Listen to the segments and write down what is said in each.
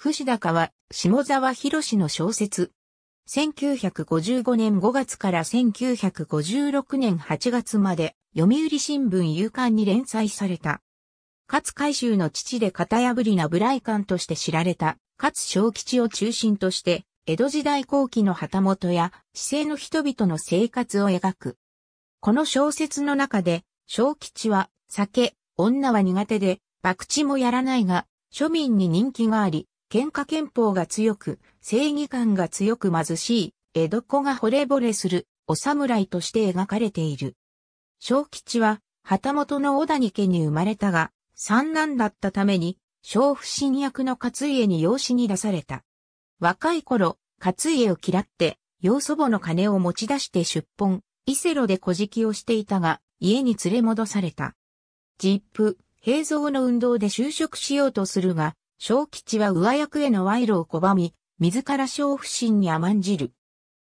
藤高は、下沢博の小説。1955年5月から1956年8月まで、読売新聞夕刊に連載された。勝海舟の父で型破りな無来館として知られた、勝小吉を中心として、江戸時代後期の旗本や、市政の人々の生活を描く。この小説の中で、小吉は、酒、女は苦手で、博打もやらないが、庶民に人気があり、喧嘩憲法が強く、正義感が強く貧しい、江戸っ子が惚れ惚れする、お侍として描かれている。小吉は、旗本の小谷家に生まれたが、三男だったために、小不信役の勝家に養子に出された。若い頃、勝家を嫌って、養祖母の金を持ち出して出奔、伊勢路で小敷をしていたが、家に連れ戻された。ジップ、平蔵の運動で就職しようとするが、小吉は上役への賄賂を拒み、自ら小不信に甘んじる。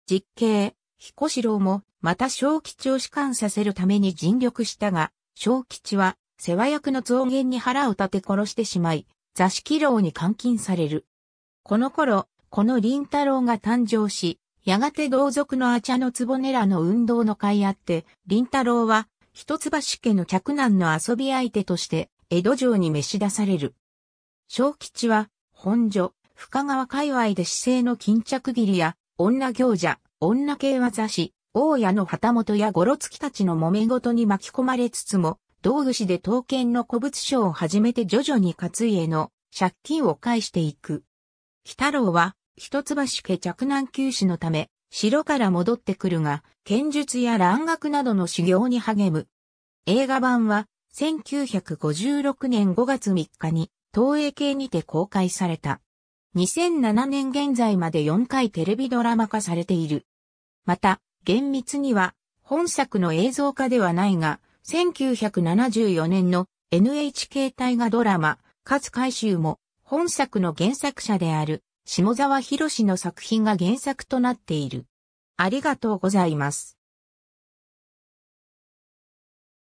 実刑、彦四郎も、また小吉を仕官させるために尽力したが、小吉は、世話役の増減に腹を立て殺してしまい、座敷牢に監禁される。この頃、この林太郎が誕生し、やがて同族のアチャのぼねらの運動の会あって、林太郎は、一橋家の客男の遊び相手として、江戸城に召し出される。小吉は、本所、深川界隈で姿勢の巾着切りや、女行者、女系技師、大家の旗本やごろつきたちの揉め事に巻き込まれつつも、道具師で刀剣の古物商を始めて徐々に勝家の借金を返していく。北郎は、一橋家着難休止のため、城から戻ってくるが、剣術や蘭学などの修行に励む。映画版は、1956年5月3日に、東映系にて公開された。2007年現在まで4回テレビドラマ化されている。また、厳密には本作の映像化ではないが、1974年の NHK 大河ドラマ、勝海舟も本作の原作者である下沢博の作品が原作となっている。ありがとうございます。